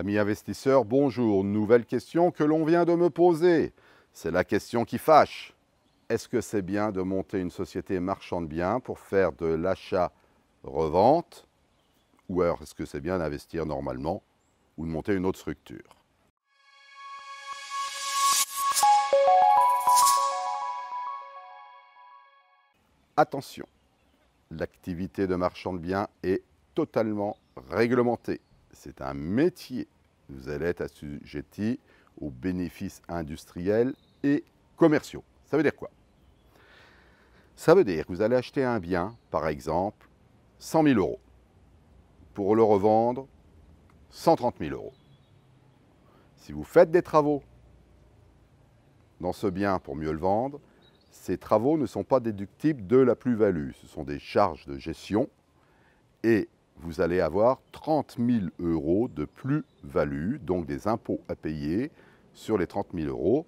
Amis investisseurs, bonjour. Nouvelle question que l'on vient de me poser. C'est la question qui fâche. Est-ce que c'est bien de monter une société marchande biens pour faire de l'achat-revente Ou alors est-ce que c'est bien d'investir normalement ou de monter une autre structure Attention, l'activité de marchand de biens est totalement réglementée c'est un métier. Vous allez être assujetti aux bénéfices industriels et commerciaux. Ça veut dire quoi Ça veut dire que vous allez acheter un bien, par exemple, 100 000 euros, pour le revendre 130 000 euros. Si vous faites des travaux dans ce bien pour mieux le vendre, ces travaux ne sont pas déductibles de la plus-value. Ce sont des charges de gestion et vous allez avoir 30 000 euros de plus-value, donc des impôts à payer sur les 30 000 euros,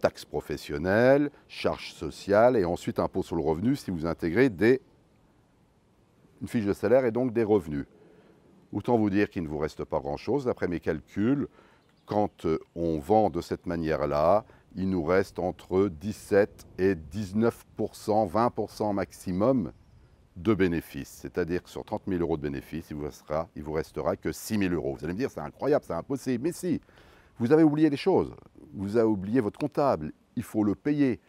taxes professionnelles, charges sociales et ensuite impôts sur le revenu si vous intégrez des, une fiche de salaire et donc des revenus. Autant vous dire qu'il ne vous reste pas grand-chose. D'après mes calculs, quand euh, on vend de cette manière-là, il nous reste entre 17 et 19 20 maximum de bénéfices. C'est-à-dire que sur 30 000 euros de bénéfices, il vous restera, vous restera que 6 000 euros. Vous allez me dire, c'est incroyable, c'est impossible. Mais si, vous avez oublié des choses. Vous avez oublié votre comptable. Il faut le payer.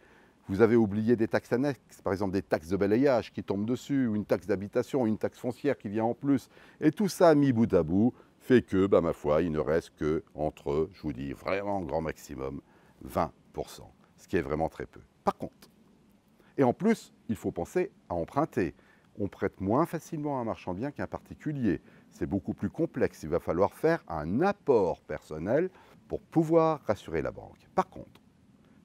Vous avez oublié des taxes annexes, par exemple des taxes de balayage qui tombent dessus, ou une taxe d'habitation, une taxe foncière qui vient en plus. Et tout ça mis bout à bout fait que, bah, ma foi, il ne reste que entre, je vous dis vraiment grand maximum, 20%, ce qui est vraiment très peu. Par contre, et en plus, il faut penser à emprunter on prête moins facilement à un marchand bien biens qu'à particulier. C'est beaucoup plus complexe. Il va falloir faire un apport personnel pour pouvoir rassurer la banque. Par contre,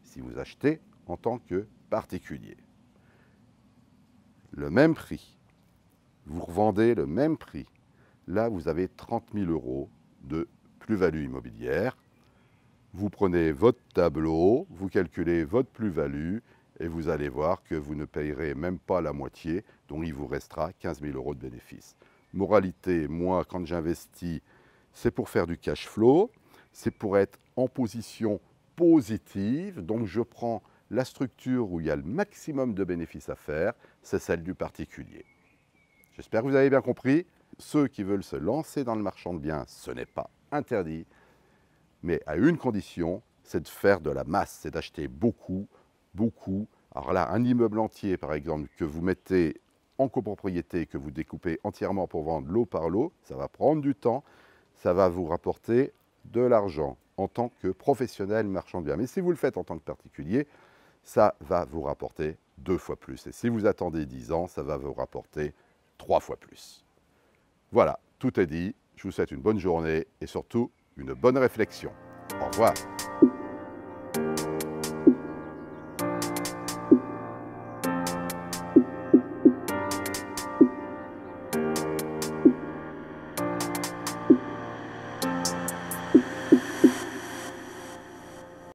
si vous achetez en tant que particulier, le même prix, vous revendez le même prix, là vous avez 30 000 euros de plus-value immobilière. Vous prenez votre tableau, vous calculez votre plus-value et vous allez voir que vous ne payerez même pas la moitié, donc il vous restera 15 000 euros de bénéfices. Moralité, moi, quand j'investis, c'est pour faire du cash flow, c'est pour être en position positive, donc je prends la structure où il y a le maximum de bénéfices à faire, c'est celle du particulier. J'espère que vous avez bien compris. Ceux qui veulent se lancer dans le marchand de biens, ce n'est pas interdit, mais à une condition, c'est de faire de la masse, c'est d'acheter beaucoup beaucoup. Alors là, un immeuble entier, par exemple, que vous mettez en copropriété, que vous découpez entièrement pour vendre l'eau par l'eau, ça va prendre du temps, ça va vous rapporter de l'argent en tant que professionnel marchand de biens. Mais si vous le faites en tant que particulier, ça va vous rapporter deux fois plus. Et si vous attendez dix ans, ça va vous rapporter trois fois plus. Voilà, tout est dit. Je vous souhaite une bonne journée et surtout une bonne réflexion. Au revoir.